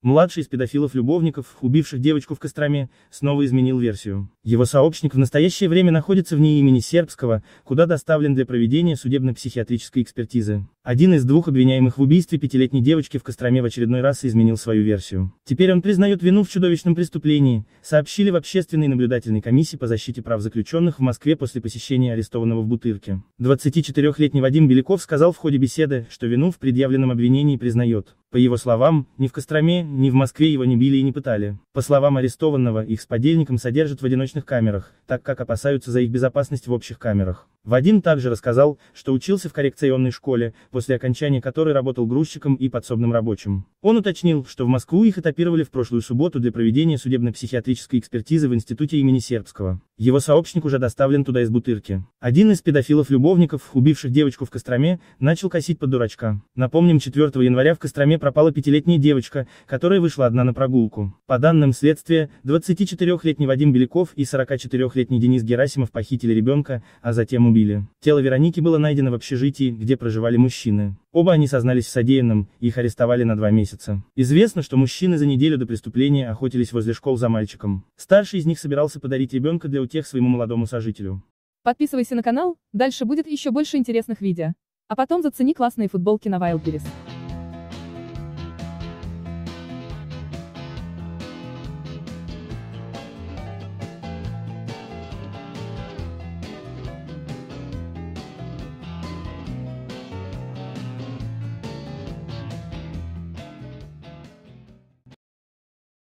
Младший из педофилов-любовников, убивших девочку в Костроме, снова изменил версию. Его сообщник в настоящее время находится в ней имени Сербского, куда доставлен для проведения судебно-психиатрической экспертизы. Один из двух обвиняемых в убийстве пятилетней девочки в Костроме в очередной раз изменил свою версию. Теперь он признает вину в чудовищном преступлении, сообщили в Общественной наблюдательной комиссии по защите прав заключенных в Москве после посещения арестованного в Бутырке. 24-летний Вадим Беляков сказал в ходе беседы, что вину в предъявленном обвинении признает. По его словам, ни в Костроме, ни в Москве его не били и не пытали. По словам арестованного, их с подельником содержат в одиночных камерах, так как опасаются за их безопасность в общих камерах. Вадим также рассказал, что учился в коррекционной школе, после окончания которой работал грузчиком и подсобным рабочим. Он уточнил, что в Москву их этапировали в прошлую субботу для проведения судебно-психиатрической экспертизы в институте имени Сербского. Его сообщник уже доставлен туда из Бутырки. Один из педофилов-любовников, убивших девочку в Костроме, начал косить под дурачка. Напомним, 4 января в Костроме пропала пятилетняя девочка, которая вышла одна на прогулку. По данным следствия, 24-летний Вадим Беляков и 44-летний Денис Герасимов похитили ребенка, а затем убили. Тело Вероники было найдено в общежитии, где проживали мужчины. Оба они сознались в содеянном, их арестовали на два месяца. Известно, что мужчины за неделю до преступления охотились возле школ за мальчиком. Старший из них собирался подарить ребенка для утех своему молодому сожителю. Подписывайся на канал, дальше будет еще больше интересных видео. А потом зацени классные футболки на Wildberries.